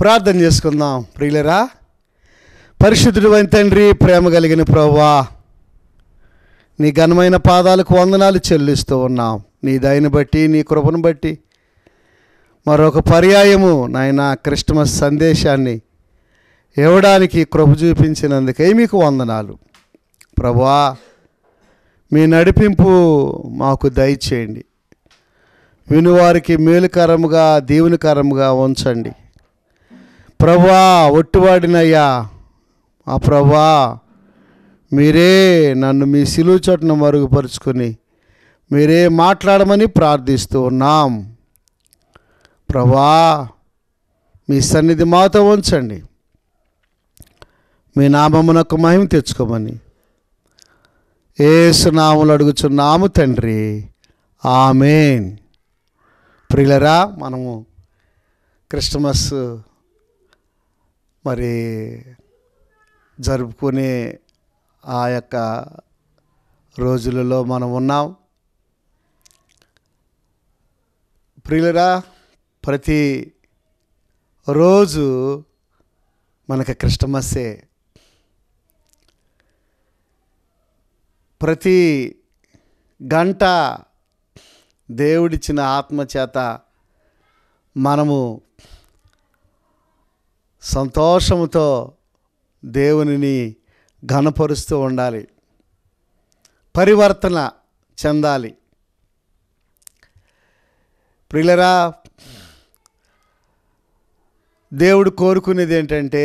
ప్రార్థన చేసుకుందాం ప్రియులరా పరిశుద్ధుడు అయిన తండ్రి ప్రేమ కలిగిన ప్రవ్వా నీ ఘనమైన పాదాలకు వందనాలు చెల్లిస్తూ ఉన్నాం నీ దయని బట్టి నీ కృపను బట్టి మరొక పర్యాయము నాయన క్రిస్టమస్ సందేశాన్ని ఇవ్వడానికి కృప చూపించినందుకే మీకు వందనాలు ప్రభా మీ నడిపింపు మాకు దయచేయండి వినువారికి మేలుకరముగా దీవునికరముగా ఉంచండి ప్రభా ఒట్టివాడినయ్యా ఆ ప్రభా మీరే నన్ను మీ సిలువు చోటును మరుగుపరుచుకొని మీరే మాట్లాడమని ప్రార్థిస్తూ ఉన్నాం ప్రభా మీ సన్నిధి మాతో ఉంచండి మీ నామమునకు మహిమ తెచ్చుకోమని సునాములు అడుగుచున్నాము తండ్రి ఆమెన్ ప్రియులరా మనము క్రిస్టమస్ మరి జరుపుకునే ఆ యొక్క రోజులలో మనం ఉన్నాం ప్రియులరా ప్రతి రోజు మనకు క్రిస్టమస్సే ప్రతి గంట దేవుడిచ్చిన ఆత్మ చేత మనము సంతోషముతో దేవునిని ఘనపరుస్తూ ఉండాలి పరివర్తన చెందాలి ప్రిలరా దేవుడు కోరుకునేది ఏంటంటే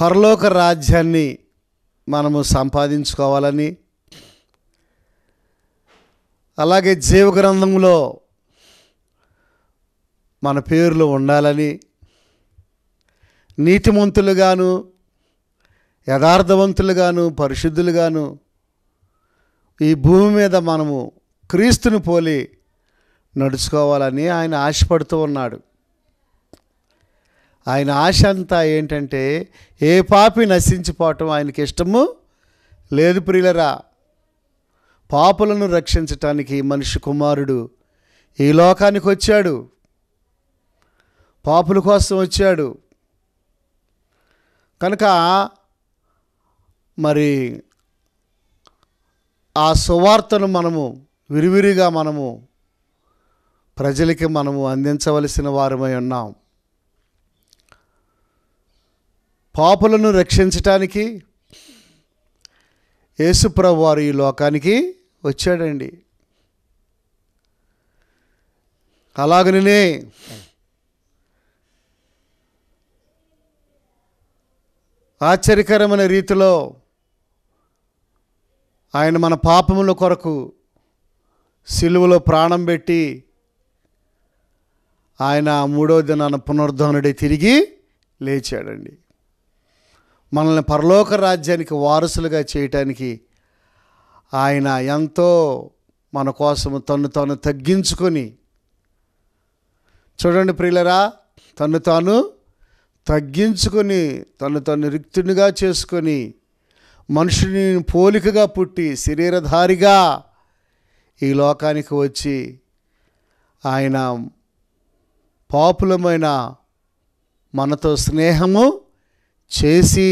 పరలోక రాజ్యాన్ని మనము సంపాదించుకోవాలని అలాగే జీవగ్రంథంలో మన పేర్లు ఉండాలని నీతిమంతులుగాను యథార్థవంతులుగాను పరిశుద్ధులుగాను ఈ భూమి మీద మనము క్రీస్తుని పోలి నడుచుకోవాలని ఆయన ఆశపడుతూ ఉన్నాడు ఆయన ఆశ అంతా ఏంటంటే ఏ పాపి నశించిపోవటం ఆయనకి ఇష్టము లేదు ప్రియులరా పాపులను రక్షించటానికి మనిషి కుమారుడు ఈ లోకానికి వచ్చాడు పాపుల కోసం వచ్చాడు కనుక మరి ఆ సువార్తను మనము విరివిరిగా మనము ప్రజలకి మనము అందించవలసిన వారమై ఉన్నాం పాపులను రక్షించటానికి యేసుప్రభు వారు ఈ లోకానికి వచ్చాడండి అలాగనే ఆశ్చర్యకరమైన రీతిలో ఆయన మన పాపముల కొరకు సిలువలో ప్రాణం పెట్టి ఆయన మూడో దినాన పునరుద్ధరణుడి తిరిగి లేచాడండి మనల్ని పరలోక రాజ్యానికి వారసులుగా చేయటానికి ఆయన ఎంతో మన కోసము తను తాను తగ్గించుకొని చూడండి ప్రియులరా తను తాను తగ్గించుకొని తను తను రిక్తునిగా చేసుకొని మనుషుని పోలికగా పుట్టి శరీరధారిగా ఈ లోకానికి వచ్చి ఆయన పాపులమైన మనతో స్నేహము చేసి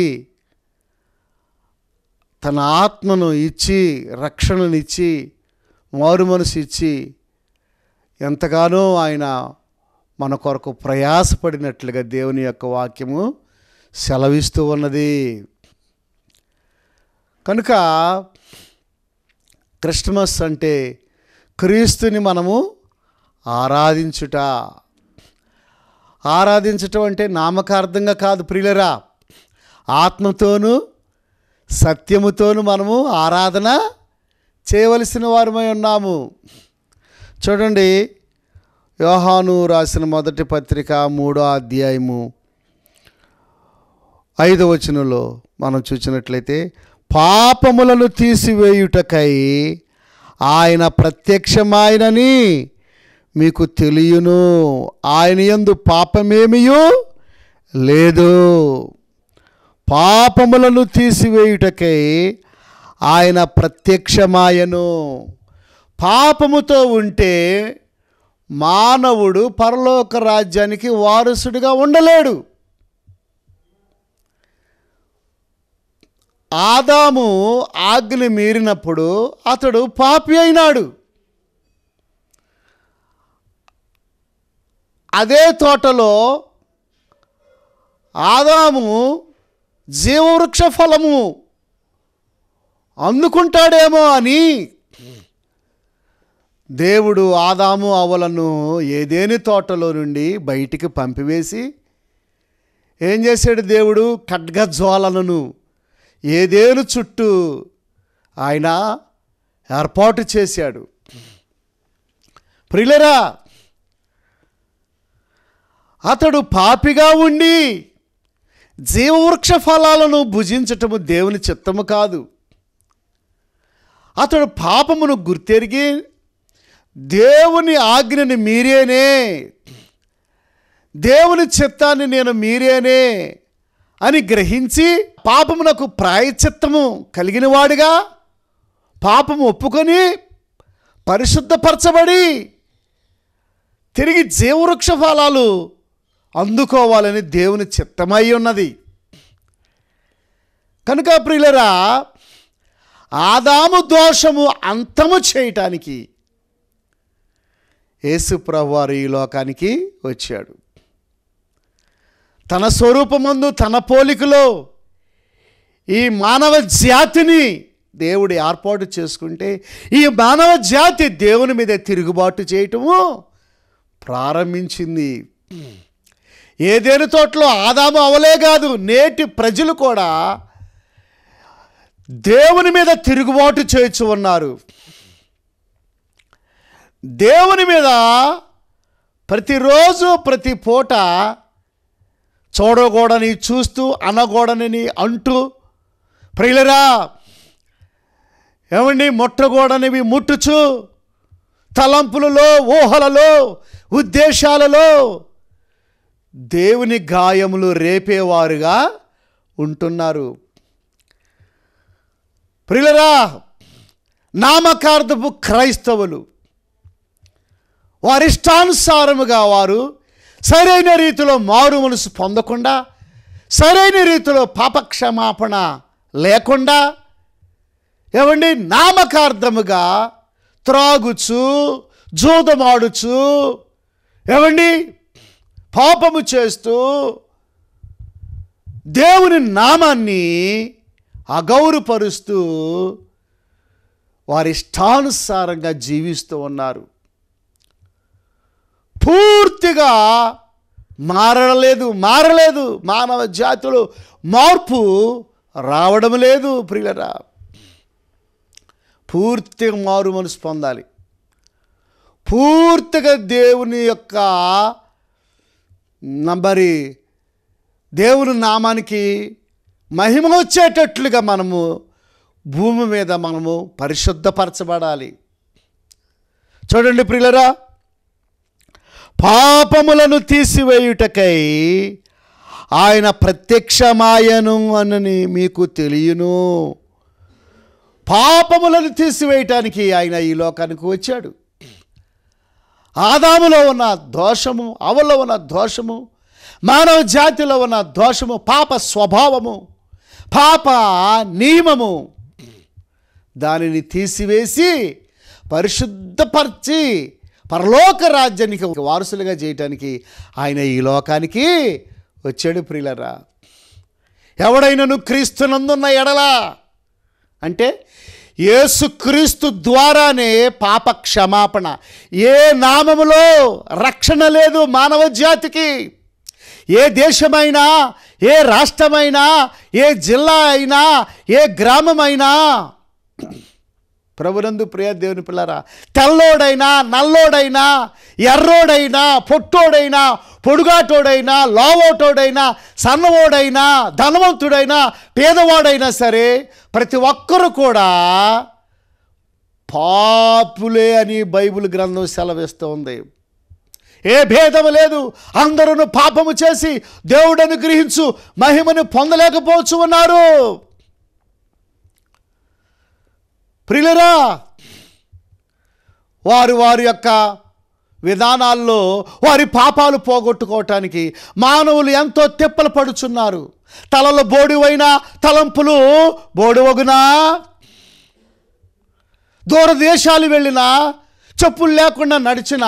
తన ఆత్మను ఇచ్చి రక్షణనిచ్చి మారు మనసు ఇచ్చి ఎంతగానో ఆయన మన కొరకు ప్రయాసపడినట్లుగా దేవుని యొక్క వాక్యము సెలవిస్తూ ఉన్నది కనుక క్రిస్మస్ అంటే క్రీస్తుని మనము ఆరాధించుట ఆరాధించటం అంటే నామకార్థంగా కాదు ప్రియులరా ఆత్మతోనూ సత్యముతోనూ మనము ఆరాధన చేయవలసిన వారమై ఉన్నాము చూడండి యోహాను రాసిన మొదటి పత్రిక మూడో అధ్యాయము ఐదో వచనంలో మనం చూసినట్లయితే పాపములను తీసివేయుటకై ఆయన ప్రత్యక్షమాయనని మీకు తెలియను ఆయన ఎందు పాపమేమియో లేదు పాపములను తీసివేయుటకై ఆయన ప్రత్యక్షమాయను పాపముతో ఉంటే మానవుడు పరలోక రాజ్యానికి వారసుడిగా ఉండలేడు ఆదాము ఆజ్ఞలు మీరినప్పుడు అతడు పాపి అయినాడు అదే తోటలో ఆదాము జీవవృక్ష ఫలము అందుకుంటాడేమో అని దేవుడు ఆదాము అవలను ఏదేని తోటలో నుండి బయటికి పంపివేసి ఏం చేశాడు దేవుడు ఖడ్గజ్వాలలను ఏదేను చుట్టూ ఆయన ఏర్పాటు చేశాడు ప్రిలరా అతడు పాపిగా ఉండి జీవవృక్ష ఫలాలను భుజించటము దేవుని చిత్తము కాదు అతడు పాపమును గుర్తెరిగి దేవుని ఆజ్ఞని మీరేనే దేవుని చిత్తాన్ని నేను మీరేనే అని గ్రహించి పాపమునకు ప్రాయచిత్తము కలిగిన వాడుగా పాపము ఒప్పుకొని పరిశుద్ధపరచబడి తిరిగి జీవవృక్ష ఫలాలు అందుకోవాలని దేవుని చిత్తమై ఉన్నది కనుక ప్రియులరా ఆదాము దోషము అంతము చేయటానికి యేసుప్రభు వారు ఈ లోకానికి వచ్చాడు తన స్వరూపమందు తన పోలికలో ఈ మానవ జాతిని దేవుడు ఏర్పాటు చేసుకుంటే ఈ మానవ జాతి దేవుని మీద తిరుగుబాటు చేయటము ప్రారంభించింది ఏదేని తోటలో ఆదాము అవలే కాదు నేటి ప్రజలు కూడా దేవుని మీద తిరుగుబాటు చేయించు ఉన్నారు దేవుని మీద ప్రతిరోజు ప్రతి పూట చూడకూడని చూస్తూ అనగోడని అంటూ ప్రియులరా ఏమండి మొట్టకూడనివి ముట్టుచు తలంపులలో ఊహలలో ఉద్దేశాలలో దేవుని గాయములు రేపేవారుగా ఉంటున్నారు ప్రిలరా నామకార్థపు క్రైస్తవులు వారి ఇష్టానుసారముగా వారు సరైన రీతిలో మారు మనసు పొందకుండా సరైన రీతిలో పాపక్షమాపణ లేకుండా ఏమండి నామకార్థముగా త్రాగుచు జూదమాడుచు ఏమండి పాపము చేస్తూ దేవుని నామాన్ని అగౌరపరుస్తూ వారి ఇష్టానుసారంగా జీవిస్తూ ఉన్నారు పూర్తిగా మారలేదు మారలేదు మానవ జాతులు మార్పు రావడం లేదు ప్రియులరా పూర్తిగా మారు మనసు పొందాలి పూర్తిగా దేవుని యొక్క నంబరి దేవుని నామానికి మహిమ వచ్చేటట్లుగా మనము భూమి మీద మనము పరిశుద్ధపరచబడాలి చూడండి ప్రియులరా పాపములను తీసివేయుటకై ఆయన ప్రత్యక్షమాయను అనని మీకు తెలియను పాపములను తీసివేయటానికి ఆయన ఈ లోకానికి వచ్చాడు ఆదాములో ఉన్న దోషము అవలో ఉన్న దోషము మానవ జాతిలో ఉన్న దోషము పాప స్వభావము పాప నియమము దానిని తీసివేసి పరిశుద్ధపరిచి పరలోక రాజ్యానికి వారసులుగా చేయటానికి ఆయన ఈ లోకానికి వచ్చాడు ప్రియులరా ఎవడైనను క్రీస్తునందున్న ఎడలా అంటే ఏసుక్రీస్తు ద్వారానే పాప క్షమాపణ ఏ నామములో రక్షణ లేదు మానవ జాతికి ఏ దేశమైనా ఏ రాష్ట్రమైనా ఏ జిల్లా అయినా ఏ గ్రామమైనా ప్రభునందు ప్రియ దేవుని పిల్లరా తెల్లోడైనా నల్లోడైనా ఎర్రోడైనా పొట్టోడైనా పొడుగాటోడైనా లావోటోడైనా సన్నవోడైనా ధనవంతుడైనా పేదవాడైనా సరే ప్రతి ఒక్కరు కూడా పాపులే అని బైబిల్ గ్రంథం ఉంది ఏ భేదము లేదు అందరూ పాపము చేసి దేవుడను గ్రహించు మహిమను పొందలేకపోవచ్చు ఉన్నారు ప్రిలరా వారు వారి యొక్క విధానాల్లో వారి పాపాలు పోగొట్టుకోవటానికి మానవులు ఎంతో తెప్పలు పడుచున్నారు తలలో బోడివైన తలంపులు బోడివగునా దూరదేశాలు వెళ్ళినా చెప్పులు లేకుండా నడిచిన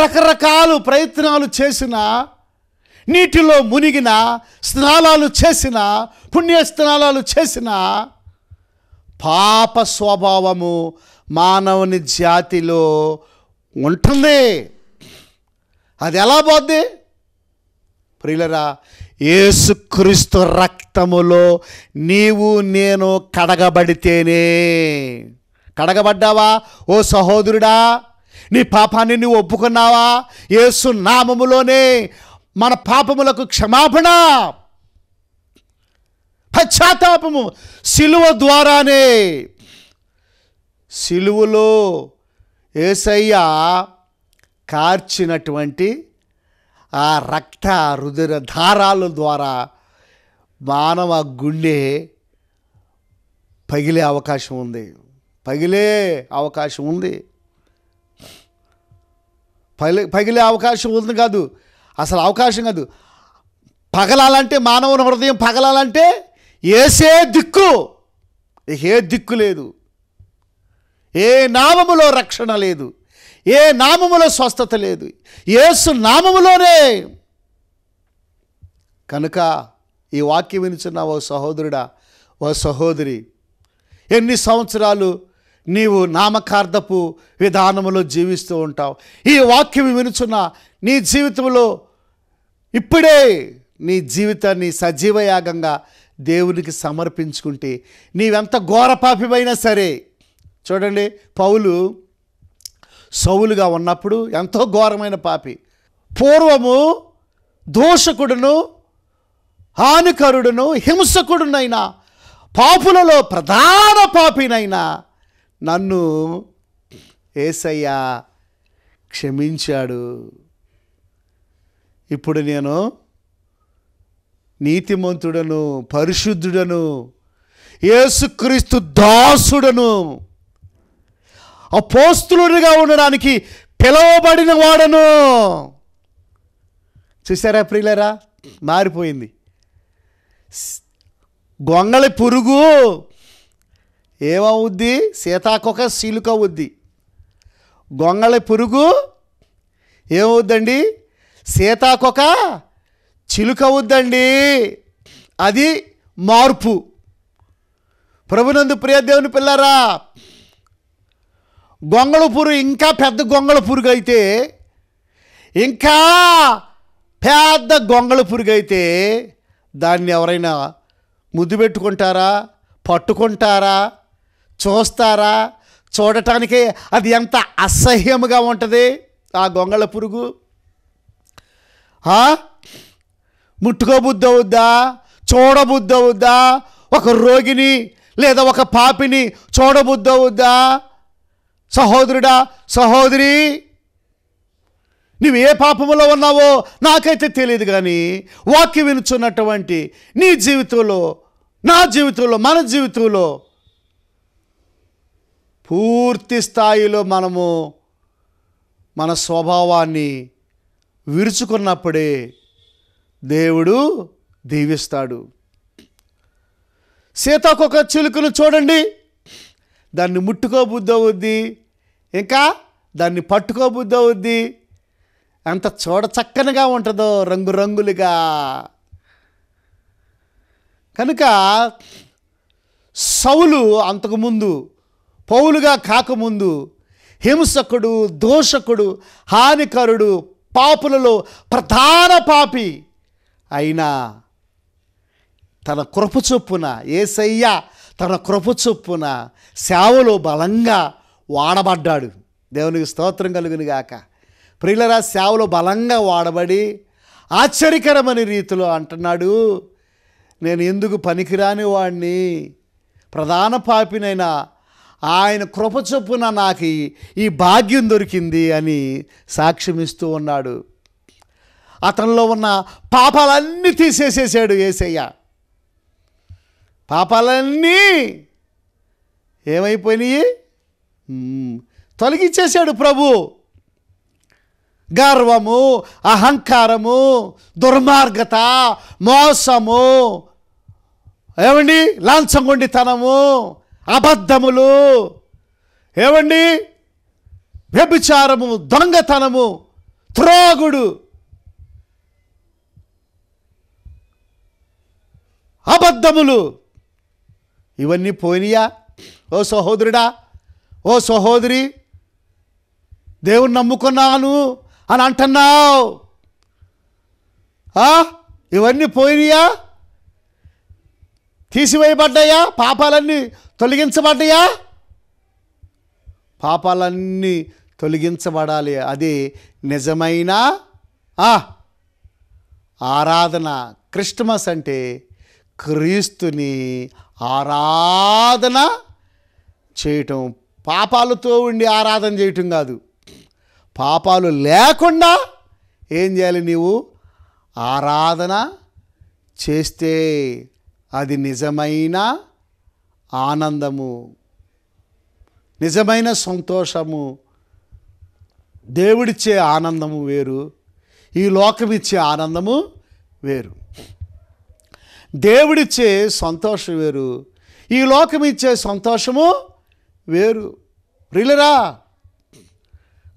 రకరకాలు ప్రయత్నాలు చేసినా నీటిలో మునిగిన స్నానాలు చేసిన పుణ్య స్నానాలు చేసిన పాప స్వభావము మానవుని జాతిలో ఉంటుంది అది ఎలా పోద్ది ప్రియులరా ఏసుక్రీస్తు రక్తములో నీవు నేను కడగబడితేనే కడగబడ్డావా ఓ సహోదరుడా నీ పాపాన్ని నువ్వు ఒప్పుకున్నావా ఏసు నామములోనే మన పాపములకు క్షమాపణ పశ్చాత్తాపము సిలువ ద్వారానే సిలువలో ఏసయ్య కార్చినటువంటి ఆ రక్త రుదిర ధారాల ద్వారా మానవ గుండె పగిలే అవకాశం ఉంది పగిలే అవకాశం ఉంది పగిలే అవకాశం ఉంది కాదు అసలు అవకాశం కాదు పగలాలంటే మానవుని హృదయం పగలాలంటే ఏసే దిక్కు ఏ దిక్కు లేదు ఏ నామములో రక్షణ లేదు ఏ నామములో స్వస్థత లేదు ఏసు నామములోనే కనుక ఈ వాక్యం వినిచున్న ఓ సహోదరుడా ఓ సహోదరి ఎన్ని సంవత్సరాలు నీవు నామకార్థపు విధానములో జీవిస్తూ ఉంటావు ఈ వాక్యం వినుచున్న నీ జీవితంలో ఇప్పుడే నీ జీవితాన్ని సజీవయాగంగా దేవునికి సమర్పించుకుంటే నీవెంత ఘోరపాపిమైనా సరే చూడండి పౌలు సౌలుగా ఉన్నప్పుడు ఎంతో ఘోరమైన పాపి పూర్వము దోషకుడును హానికరుడును హింసకుడునైనా పాపులలో ప్రధాన పాపినైనా నన్ను ఏసయ్య క్షమించాడు ఇప్పుడు నేను నీతిమంతుడను పరిశుద్ధుడను ఏసుక్రీస్తు దాసుడను అపోస్తులుడిగా ఉండడానికి పిలవబడిన వాడను చూసారా ప్రియులరా మారిపోయింది గొంగళి పురుగు ఏమవుద్ది సీతాకొక సీలుక అవుద్ది గొంగళ పురుగు ఏమవుద్దండి సీతాకొక చిలుక అవుద్దండి అది మార్పు ప్రభునందు ప్రియదేవుని పిల్లరా గొంగళ పురుగు ఇంకా పెద్ద గొంగళ పురుగు అయితే ఇంకా పెద్ద గొంగళ పురుగు అయితే దాన్ని ఎవరైనా ముద్దు పెట్టుకుంటారా పట్టుకుంటారా చూస్తారా చూడటానికే అది ఎంత అసహ్యముగా ఉంటుంది ఆ గొంగళ పురుగు ముట్టుకోబుద్ధి అవుద్దా చూడబుద్ధి అవుద్దా ఒక రోగిని లేదా ఒక పాపిని చూడబుద్ధి అవుద్దా సహోదరుడా సహోదరి నువ్వు ఏ పాపములో ఉన్నావో నాకైతే తెలియదు కానీ వాక్య వినుచున్నటువంటి నీ జీవితంలో నా జీవితంలో మన జీవితంలో పూర్తి స్థాయిలో మనము మన స్వభావాన్ని విరుచుకున్నప్పుడే దేవుడు దీవిస్తాడు సీతాకొక చిలుకను చూడండి దాన్ని ముట్టుకోబుద్ధి అవుద్ది ఇంకా దాన్ని పట్టుకోబుద్ధి అవుద్ది ఎంత చూడ చక్కనగా ఉంటుందో రంగురంగులుగా కనుక సవులు అంతకుముందు పౌలుగా కాకముందు హింసకుడు దోషకుడు హానికరుడు పాపులలో ప్రధాన పాపి అయినా తన కృప చొప్పున ఏసయ్య తన కృప చొప్పున సేవలో బలంగా వాడబడ్డాడు దేవునికి స్తోత్రం కలుగును గాక ప్రియులరా సేవలో బలంగా వాడబడి ఆశ్చర్యకరమైన రీతిలో అంటున్నాడు నేను ఎందుకు పనికిరాని వాడిని ప్రధాన పాపినైనా ఆయన కృప చొప్పున నాకు ఈ భాగ్యం దొరికింది అని సాక్ష్యమిస్తూ ఉన్నాడు అతనిలో ఉన్న పాపాలన్నీ తీసేసేసాడు ఏసయ్య పాపాలన్నీ ఏమైపోయినాయి తొలగించేశాడు ప్రభు గర్వము అహంకారము దుర్మార్గత మోసము ఏమండి లాంఛంగుండితనము అబద్ధములు ఏమండి వ్యభిచారము దొంగతనము త్రోగుడు అబద్ధములు ఇవన్నీ పోయినాయా ఓ సహోదరుడా ఓ సహోదరి దేవుని నమ్ముకున్నాను అని అంటున్నావు ఇవన్నీ పోయినాయా తీసివేయబడ్డాయా పాపాలన్నీ తొలగించబడ్డాయా పాపాలన్నీ తొలగించబడాలి అది నిజమైన ఆరాధన క్రిస్టమస్ అంటే క్రీస్తుని ఆరాధన చేయటం పాపాలతో ఉండి ఆరాధన చేయటం కాదు పాపాలు లేకుండా ఏం చేయాలి నీవు ఆరాధన చేస్తే అది నిజమైన ఆనందము నిజమైన సంతోషము దేవుడిచ్చే ఆనందము వేరు ఈ లోకమిచ్చే ఆనందము వేరు దేవుడిచ్చే సంతోషం వేరు ఈ లోకమిచ్చే సంతోషము వేరు రిలరా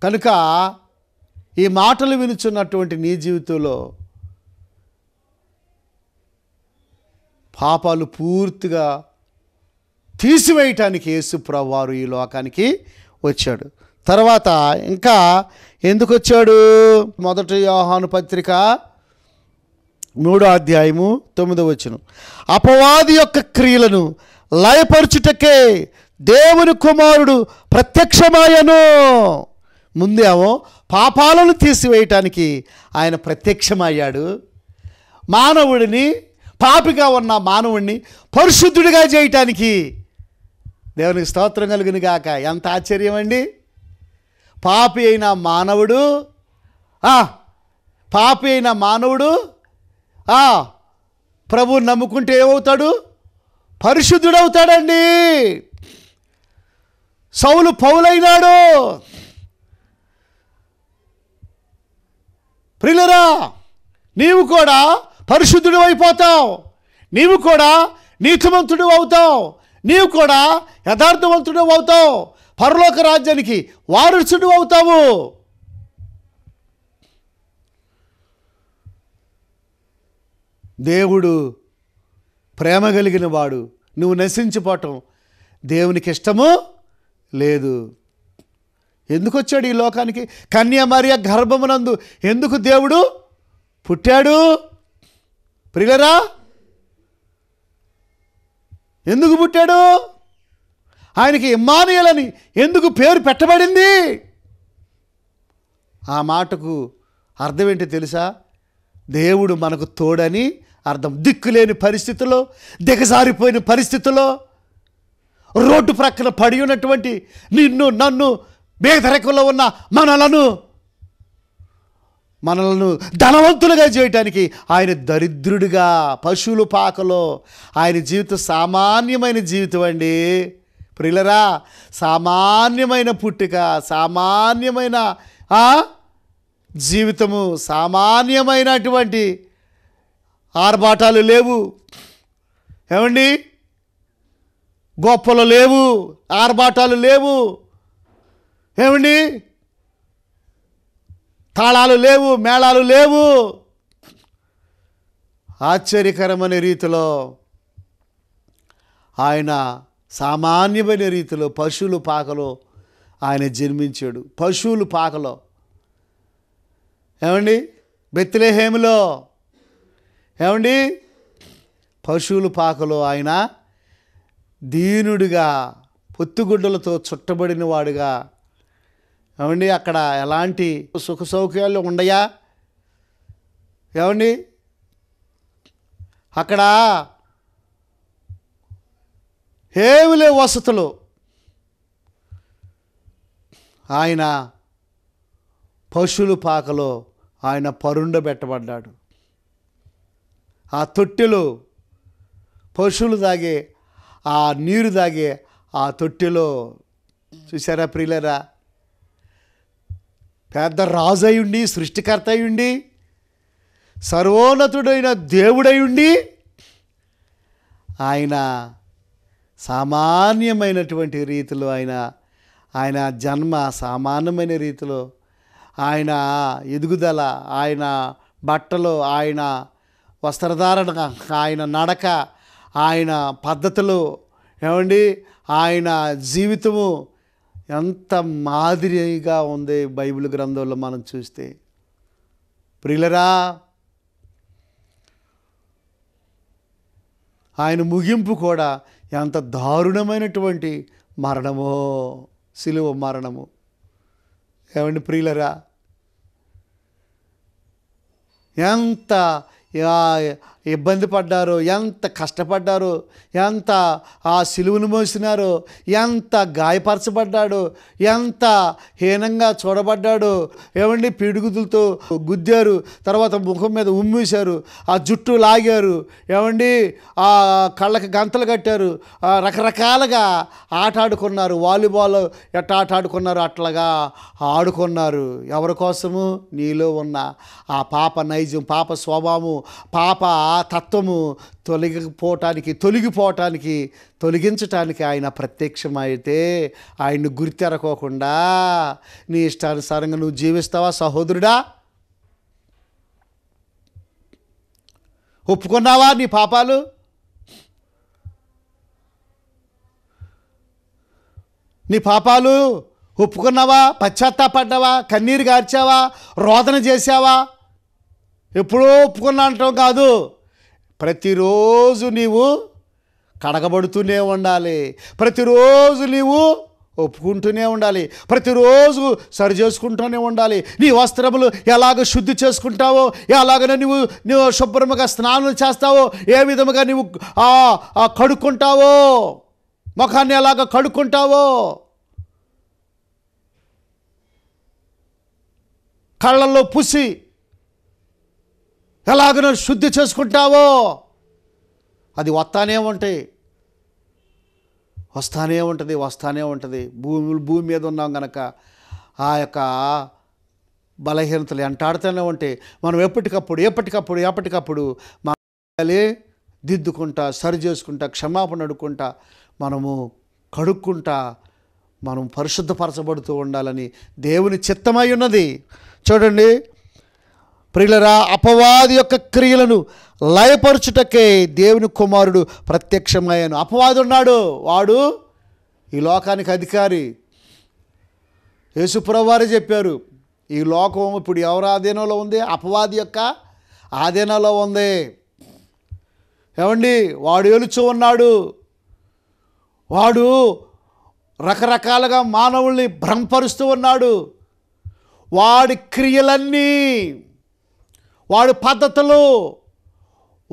కనుక ఈ మాటలు వినుచున్నటువంటి నీ జీవితంలో పాపాలు పూర్తిగా తీసివేయటానికి యేసుప్రభు వారు ఈ లోకానికి వచ్చాడు తర్వాత ఇంకా ఎందుకు వచ్చాడు మొదటి యోహాను పత్రిక మూడో అధ్యాయము తొమ్మిదో వచ్చును అపవాది యొక్క క్రియలను లయపరుచుటకే దేవుని కుమారుడు ప్రత్యక్షమాయను ముందేమో పాపాలను తీసివేయటానికి ఆయన ప్రత్యక్షమయ్యాడు మానవుడిని పాపిగా ఉన్న మానవుడిని పరిశుద్ధుడిగా చేయటానికి దేవునికి స్తోత్రం కలుగును గాక ఎంత ఆశ్చర్యం అండి పాపి అయిన మానవుడు పాపి అయిన మానవుడు ప్రభు నమ్ముకుంటే ఏమవుతాడు పరిశుద్ధుడవుతాడండి సౌలు పౌలైనాడు ప్రిలరా నీవు కూడా పరిశుద్ధుడు అయిపోతావు నీవు కూడా నీతిమంతుడు అవుతావు నీవు కూడా యథార్థవంతుడు అవుతావు పరలోక రాజ్యానికి వారసుడు అవుతావు దేవుడు ప్రేమ కలిగిన వాడు నువ్వు నశించిపోవటం దేవునికి ఇష్టము లేదు ఎందుకు వచ్చాడు ఈ లోకానికి కన్యామార్య గర్భమునందు ఎందుకు దేవుడు పుట్టాడు ప్రిగరా ఎందుకు పుట్టాడు ఆయనకి ఇమ్మానుయల్ అని ఎందుకు పేరు పెట్టబడింది ఆ మాటకు అర్థం ఏంటి తెలుసా దేవుడు మనకు తోడని అర్థం దిక్కు లేని పరిస్థితుల్లో దిగజారిపోయిన పరిస్థితుల్లో రోడ్డు ప్రక్కన పడి ఉన్నటువంటి నిన్ను నన్ను బేదరికంలో ఉన్న మనలను మనలను ధనవంతులుగా చేయటానికి ఆయన దరిద్రుడిగా పశువుల పాకలో ఆయన జీవితం సామాన్యమైన జీవితం అండి ప్రిలరా సామాన్యమైన పుట్టుక సామాన్యమైన జీవితము సామాన్యమైనటువంటి ఆర్భాటాలు లేవు ఏమండి గొప్పలు లేవు ఆర్భాటాలు లేవు ఏమండి తాళాలు లేవు మేళాలు లేవు ఆశ్చర్యకరమైన రీతిలో ఆయన సామాన్యమైన రీతిలో పశువులు పాకలో ఆయన జన్మించాడు పశువులు పాకలో ఏమండి బెత్తిలేహేములో ఏమండి పశువులు పాకలో ఆయన దీనుడిగా పొత్తుగుడ్డలతో చుట్టబడిన వాడుగా ఏమండి అక్కడ ఎలాంటి సుఖ సౌకర్యాలు ఉండయా ఏమండి అక్కడ ఏమి వసతులు ఆయన పశువుల పాకలో ఆయన పరుండబెట్టబడ్డాడు ఆ తొట్టెలో పశువులు తాగే ఆ నీరు తాగే ఆ తొట్టెలో చూసారా ప్రియులరా పెద్ద రాజు సృష్టికర్త అయ్యుండి సర్వోన్నతుడైన దేవుడయుండి ఆయన సామాన్యమైనటువంటి రీతిలో ఆయన ఆయన జన్మ సామాన్యమైన రీతిలో ఆయన ఎదుగుదల ఆయన బట్టలు ఆయన వస్త్రధారణ ఆయన నడక ఆయన పద్ధతులు ఏమండి ఆయన జీవితము ఎంత మాదిరిగా ఉంది బైబిల్ గ్రంథంలో మనం చూస్తే ప్రిలరా ఆయన ముగింపు కూడా ఎంత దారుణమైనటువంటి మరణమో సిలువ మరణము ఏమండి ప్రియులరా ఎంత ఇబ్బంది పడ్డారో ఎంత కష్టపడ్డారో ఎంత ఆ సిలువును మోసినారో ఎంత గాయపరచబడ్డాడో ఎంత హీనంగా చూడబడ్డాడో ఏమండి పిడుగుదులతో గుద్దారు తర్వాత ముఖం మీద ఉమ్మేశారు ఆ జుట్టు లాగారు ఏమండి ఆ కళ్ళకి గంతలు కట్టారు రకరకాలుగా ఆట ఆడుకున్నారు వాలీబాల్ ఎట్ట ఆట ఆడుకున్నారు అట్లాగా ఆడుకున్నారు ఎవరి కోసము నీలో ఉన్న ఆ పాప నైజం పాప స్వభావం పాప ఆ తత్వము తొలగిపోవటానికి తొలగిపోవటానికి తొలగించటానికి ఆయన ప్రత్యక్షమైతే ఆయన్ని గురితెరకోకుండా నీ ఇష్టానుసారంగా నువ్వు జీవిస్తావా సహోదరుడా ఒప్పుకున్నావా నీ పాపాలు నీ పాపాలు ఒప్పుకున్నావా పశ్చాత్తాపడ్డావా కన్నీరు గార్చావా రోదన చేసావా ఎప్పుడో ఒప్పుకున్నా అంటాం కాదు ప్రతిరోజు నీవు కడగబడుతూనే ఉండాలి ప్రతిరోజు నీవు ఒప్పుకుంటూనే ఉండాలి ప్రతిరోజు సరి చేసుకుంటూనే ఉండాలి నీ వస్త్రములు ఎలాగ శుద్ధి చేసుకుంటావో ఎలాగ నువ్వు నువ్వు శుభ్రముగా స్నానం చేస్తావో ఏ విధముగా నువ్వు కడుక్కుంటావో ముఖాన్ని ఎలాగ కడుక్కుంటావో కళ్ళల్లో పుసి నువ్వు శుద్ధి చేసుకుంటావో అది వస్తానే ఉంటాయి వస్తానే ఉంటుంది వస్తానే ఉంటుంది భూమి భూమి మీద ఉన్నాం కనుక ఆ యొక్క బలహీనతలు ఎంటాడుతూనే ఉంటాయి మనం ఎప్పటికప్పుడు ఎప్పటికప్పుడు ఎప్పటికప్పుడు మనలే దిద్దుకుంటా సరి చేసుకుంటా క్షమాపణ అడుక్కుంటా మనము కడుక్కుంటా మనం పరిశుద్ధపరచబడుతూ ఉండాలని దేవుని చిత్తమై ఉన్నది చూడండి ప్రియులరా అపవాది యొక్క క్రియలను లయపరుచుటకే దేవుని కుమారుడు ప్రత్యక్షమయ్యాను అపవాది ఉన్నాడు వాడు ఈ లోకానికి అధికారి యేసుప్రవారే చెప్పారు ఈ లోకం ఇప్పుడు ఎవరి ఆధీనంలో ఉంది అపవాది యొక్క ఆధీనంలో ఉంది ఏమండి వాడు ఏలుచు ఉన్నాడు వాడు రకరకాలుగా మానవుల్ని భ్రమపరుస్తూ ఉన్నాడు వాడి క్రియలన్నీ వాడి పద్ధతులు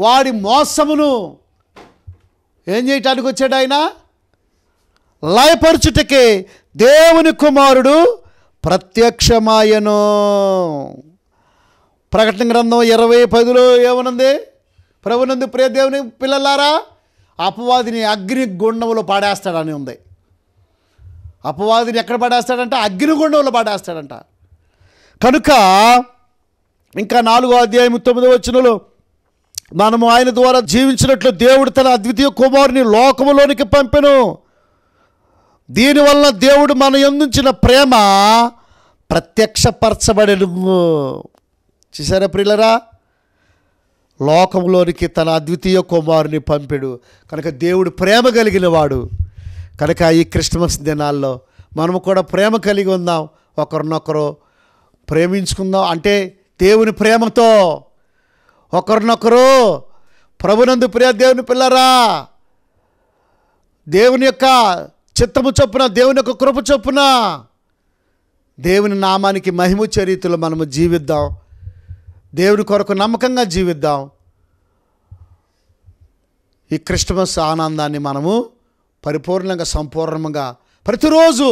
వాడి మోసమును ఏం చేయటానికి వచ్చాడు ఆయన లయపరుచుటకే దేవుని కుమారుడు ప్రత్యక్షమాయను ప్రకటన గ్రంథం ఇరవై పదిలో ఏమనుంది ప్రభునందు ప్రియ దేవుని పిల్లలారా అపవాదిని అగ్ని గుండములో పాడేస్తాడని ఉంది అపవాదిని ఎక్కడ పాడేస్తాడంట అగ్నిగుండంలో పాడేస్తాడంట కనుక ఇంకా నాలుగో అధ్యాయం తొమ్మిదో వచ్చినలో మనము ఆయన ద్వారా జీవించినట్లు దేవుడు తన అద్వితీయ కుమారుని లోకములోనికి పంపెను దీనివల్ల దేవుడు మన ఎందుంచిన ప్రేమ ప్రత్యక్షపరచబడను చూసారా ప్రిల్లరా లోకంలోనికి తన అద్వితీయ కుమారుని పంపాడు కనుక దేవుడు ప్రేమ కలిగిన వాడు కనుక ఈ క్రిస్మస్ దినాల్లో మనము కూడా ప్రేమ కలిగి ఉందాం ఒకరినొకరు ప్రేమించుకుందాం అంటే దేవుని ప్రేమతో ఒకరినొకరు ప్రభునందు ప్రియ దేవుని పిల్లరా దేవుని యొక్క చిత్తము చొప్పున దేవుని యొక్క కృప చొప్పున దేవుని నామానికి మహిమ చరిత్రలో మనము జీవిద్దాం దేవుని కొరకు నమ్మకంగా జీవిద్దాం ఈ క్రిస్టమస్ ఆనందాన్ని మనము పరిపూర్ణంగా సంపూర్ణంగా ప్రతిరోజు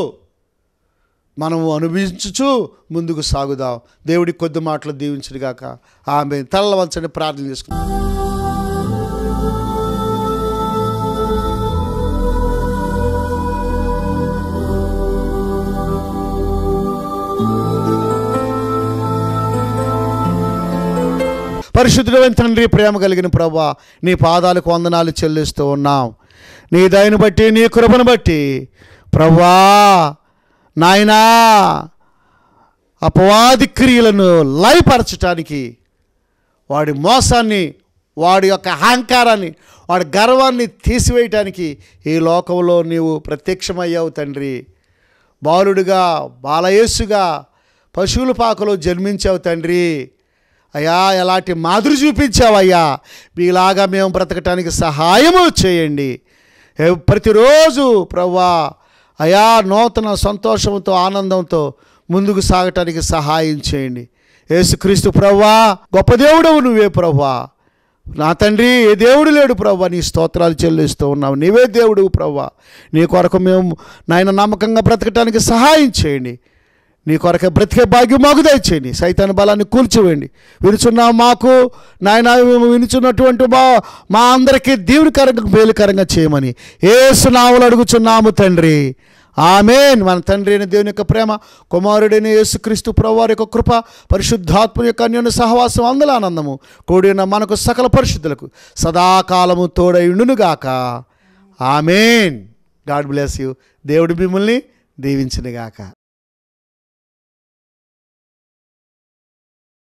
మనము అనుభవించుచు ముందుకు సాగుదాం దేవుడి కొద్ది మాటలు కాక ఆమె తల్లవలసని ప్రార్థన చేసుకుందాం పరిశుద్ధుడైన తండ్రి ప్రేమ కలిగిన ప్రభా నీ పాదాలకు వందనాలు చెల్లిస్తూ ఉన్నాం నీ దయను బట్టి నీ కృపను బట్టి ప్రభా నాయనా అపవాది క్రియలను లయపరచటానికి వాడి మోసాన్ని వాడి యొక్క అహంకారాన్ని వాడి గర్వాన్ని తీసివేయటానికి ఈ లోకంలో నీవు ప్రత్యక్షమయ్యావు తండ్రి బాలుడుగా బాలయస్సుగా పశువుల పాకలో జన్మించావు తండ్రి అయ్యా ఎలాంటి మాదిరి చూపించావయ్యా మీలాగా మేము బ్రతకటానికి సహాయము చేయండి ప్రతిరోజు ప్రవ్వా అయా నూతన సంతోషంతో ఆనందంతో ముందుకు సాగటానికి సహాయం చేయండి ఏసుక్రీస్తు ప్రవ్వా గొప్ప దేవుడవు నువ్వే ప్రవ్వా నా తండ్రి ఏ దేవుడు లేడు ప్రవ్వ నీ స్తోత్రాలు చెల్లిస్తూ ఉన్నావు నీవే దేవుడు ప్రవ్వా నీ కొరకు మేము నాయన నమ్మకంగా బ్రతకటానికి సహాయం చేయండి నీ కొరకే బ్రతికే భాగ్యం మాకు దయచేయండి సైతాన్ బలాన్ని కూల్చివేయండి వినుచున్న మాకు నాయన వినుచున్నటువంటి మా మా అందరికీ దీవునికరంగా మేలుకరంగా చేయమని ఏసునాములు అడుగుచున్నాము తండ్రి ఆమెన్ మన తండ్రి అయిన దేవుని యొక్క ప్రేమ కుమారుడైన యేసుక్రీస్తు ప్రభువారి యొక్క కృప పరిశుద్ధాత్మ యొక్క అన్యోన్య సహవాసం అందల ఆనందము కూడిన మనకు సకల పరిశుద్ధులకు సదాకాలము తోడైండునుగాక ఆమెన్ గాడ్ బ్లెస్ యూ దేవుడు మిమ్మల్ని దీవించినగాక